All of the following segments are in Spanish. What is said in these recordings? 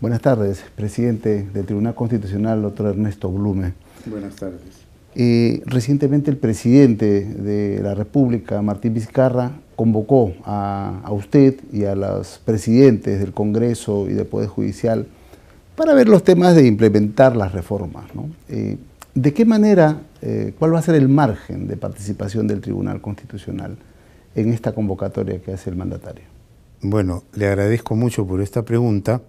Buenas tardes, presidente del Tribunal Constitucional, doctor Ernesto Blume. Buenas tardes. Eh, recientemente el presidente de la República, Martín Vizcarra, convocó a, usted y a los presidentes del Congreso y del Poder Judicial para ver los temas de implementar las reformas. Eh, ¿De qué manera, eh, cuál va a ser el margen de participación del Tribunal Constitucional en esta convocatoria que hace el mandatario? Bueno, le agradezco mucho por esta pregunta.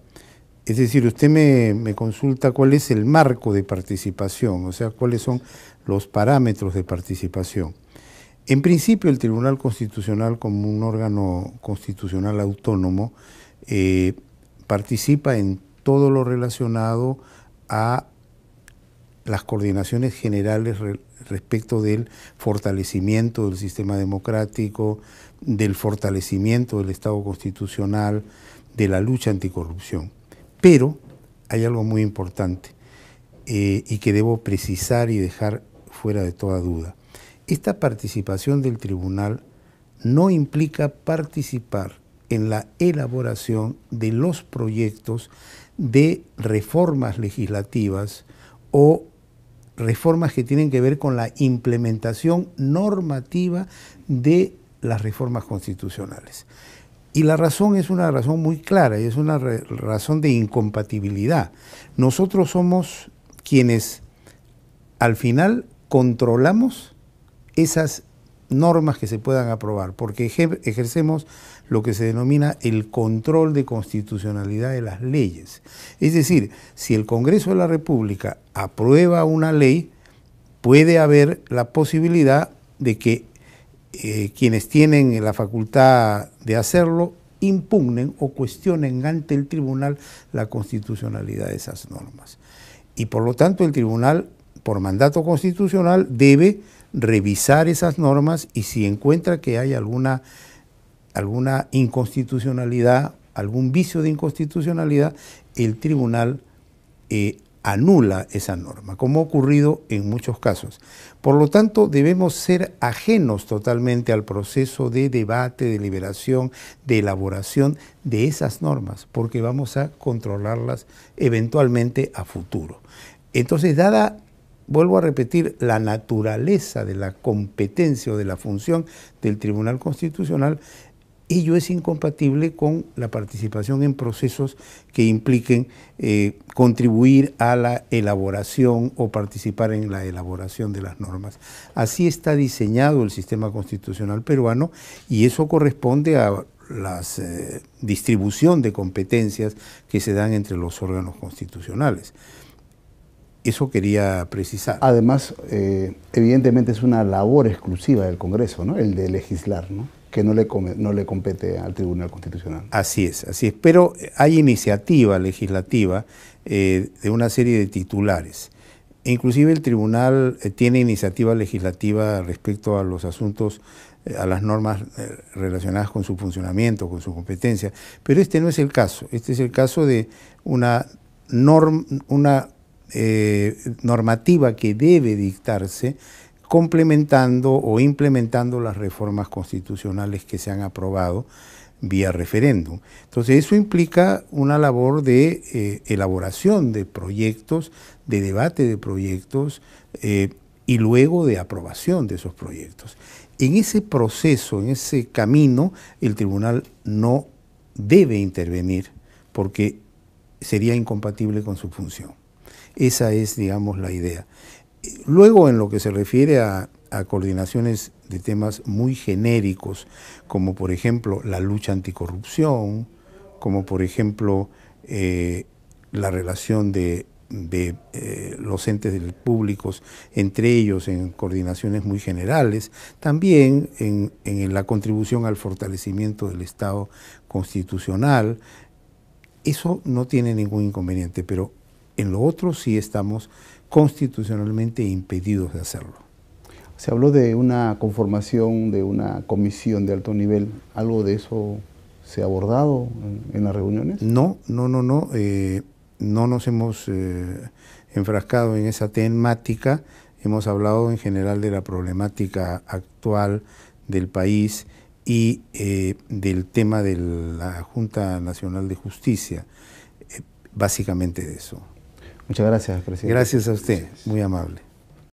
Es decir, usted me, consulta cuál es el marco de participación, o sea, cuáles son los parámetros de participación. En principio, el Tribunal Constitucional, como un órgano constitucional autónomo, eh, participa en todo lo relacionado a las coordinaciones generales respecto del fortalecimiento del sistema democrático, del fortalecimiento del Estado constitucional, de la lucha anticorrupción. Pero hay algo muy importante eh, y que debo precisar y dejar fuera de toda duda. Esta participación del tribunal no implica participar en la elaboración de los proyectos de reformas legislativas o reformas que tienen que ver con la implementación normativa de las reformas constitucionales. Y la razón es una razón muy clara y es una razón de incompatibilidad. Nosotros somos quienes al final controlamos esas normas que se puedan aprobar, porque ejercemos lo que se denomina el control de constitucionalidad de las leyes. Es decir, si el Congreso de la República aprueba una ley, puede haber la posibilidad de que eh, quienes tienen la facultad de hacerlo impugnen o cuestionen ante el tribunal la constitucionalidad de esas normas. Y por lo tanto el tribunal, por mandato constitucional, debe revisar esas normas y si encuentra que hay alguna, alguna inconstitucionalidad, algún vicio de inconstitucionalidad, el tribunal eh, anula esa norma, como ha ocurrido en muchos casos. Por lo tanto, debemos ser ajenos totalmente al proceso de debate, de liberación, de elaboración de esas normas, porque vamos a controlarlas eventualmente a futuro. Entonces, dada, vuelvo a repetir, la naturaleza de la competencia o de la función del Tribunal Constitucional, ello es incompatible con la participación en procesos que impliquen eh, contribuir a la elaboración o participar en la elaboración de las normas. Así está diseñado el sistema constitucional peruano y eso corresponde a la eh, distribución de competencias que se dan entre los órganos constitucionales. Eso quería precisar. Además, eh, evidentemente es una labor exclusiva del Congreso, ¿no? El de legislar, ¿no? que no le, no le compete al Tribunal Constitucional. Así es, así es. Pero eh, hay iniciativa legislativa eh, de una serie de titulares. E inclusive el Tribunal eh, tiene iniciativa legislativa respecto a los asuntos, a las normas relacionadas con su funcionamiento, con su competencia. Pero este no es el caso. Este es el caso de una, una normativa que debe dictarse complementando o implementando las reformas constitucionales que se han aprobado vía referéndum. Entonces eso implica una labor de eh, elaboración de proyectos, de debate de proyectos eh, y luego de aprobación de esos proyectos. En ese proceso, en ese camino, el tribunal no debe intervenir porque sería incompatible con su función. Esa es, digamos, la idea. Luego, en lo que se refiere a, coordinaciones de temas muy genéricos, como por ejemplo la lucha anticorrupción, como por ejemplo eh, la relación de, eh, los entes públicos entre ellos en coordinaciones muy generales, también en, en la contribución al fortalecimiento del Estado constitucional, eso no tiene ningún inconveniente, pero en lo otro sí estamos constitucionalmente impedidos de hacerlo. Se habló de una conformación de una comisión de alto nivel. ¿Algo de eso se ha abordado en, las reuniones? No, no, no, no. Eh, no nos hemos eh, enfrascado en esa temática. Hemos hablado en general de la problemática actual del país y eh, del tema de la Junta Nacional de Justicia, básicamente de eso. Muchas gracias, presidente. Gracias a usted, muy amable.